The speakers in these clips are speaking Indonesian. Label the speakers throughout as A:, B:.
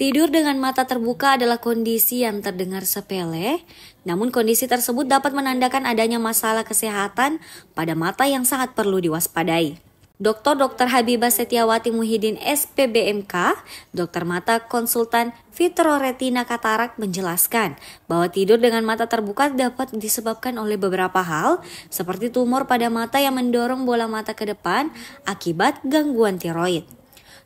A: Tidur dengan mata terbuka adalah kondisi yang terdengar sepele, namun kondisi tersebut dapat menandakan adanya masalah kesehatan pada mata yang sangat perlu diwaspadai. Dr. Dr. Habibah Setiawati Muhyiddin SPBMK, dokter mata konsultan vitroretina katarak menjelaskan bahwa tidur dengan mata terbuka dapat disebabkan oleh beberapa hal seperti tumor pada mata yang mendorong bola mata ke depan akibat gangguan tiroid.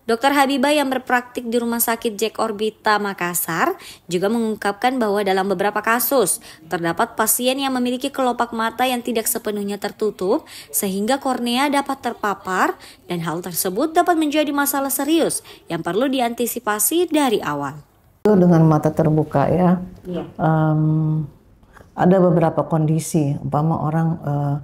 A: Dokter Habibah yang berpraktik di Rumah Sakit Jack Orbita Makassar juga mengungkapkan bahwa dalam beberapa kasus terdapat pasien yang memiliki kelopak mata yang tidak sepenuhnya tertutup sehingga kornea dapat terpapar dan hal tersebut dapat menjadi masalah serius yang perlu diantisipasi dari awal.
B: Dengan mata terbuka ya, ya. um, ada beberapa kondisi, umpama orang uh,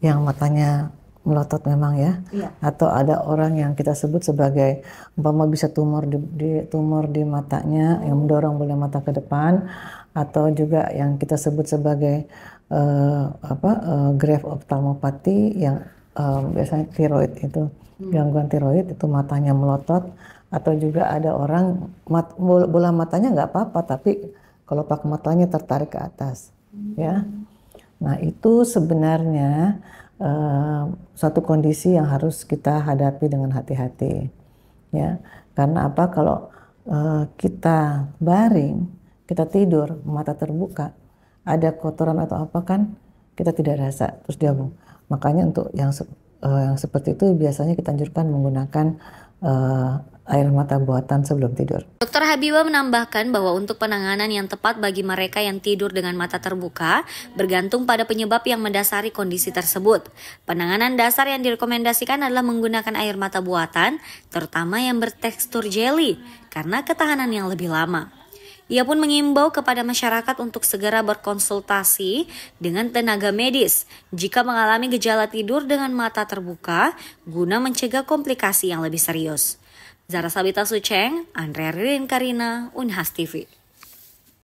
B: yang matanya melotot memang ya. ya Atau ada orang yang kita sebut sebagai umpama bisa tumor di, di tumor di matanya yang mendorong bola mata ke depan atau juga yang kita sebut sebagai uh, apa uh, eh, grave ophthalmopathy yang uh, biasanya tiroid itu hmm. gangguan tiroid itu matanya melotot atau juga ada orang mat, bola matanya nggak apa-apa tapi kalau pak matanya tertarik ke atas hmm. ya. Nah, itu sebenarnya uh, eh, suatu kondisi yang harus kita hadapi dengan hati-hati ya karena apa kalau uh, kita baring kita tidur mata terbuka ada kotoran atau apa kan kita tidak rasa terus dia makanya untuk yang uh, yang seperti itu biasanya kita anjurkan menggunakan uh, air mata buatan sebelum tidur. Dokter
A: Habibah menambahkan bahwa untuk penanganan yang tepat bagi mereka yang tidur dengan mata terbuka bergantung pada penyebab yang mendasari kondisi tersebut. Penanganan dasar yang direkomendasikan adalah menggunakan air mata buatan, terutama yang bertekstur jelly, karena ketahanan yang lebih lama. Ia pun mengimbau kepada masyarakat untuk segera berkonsultasi dengan tenaga medis jika mengalami gejala tidur dengan mata terbuka guna mencegah komplikasi yang lebih serius. Zara Sabita Suceng, Andrea Ririn Karina, Unhas TV.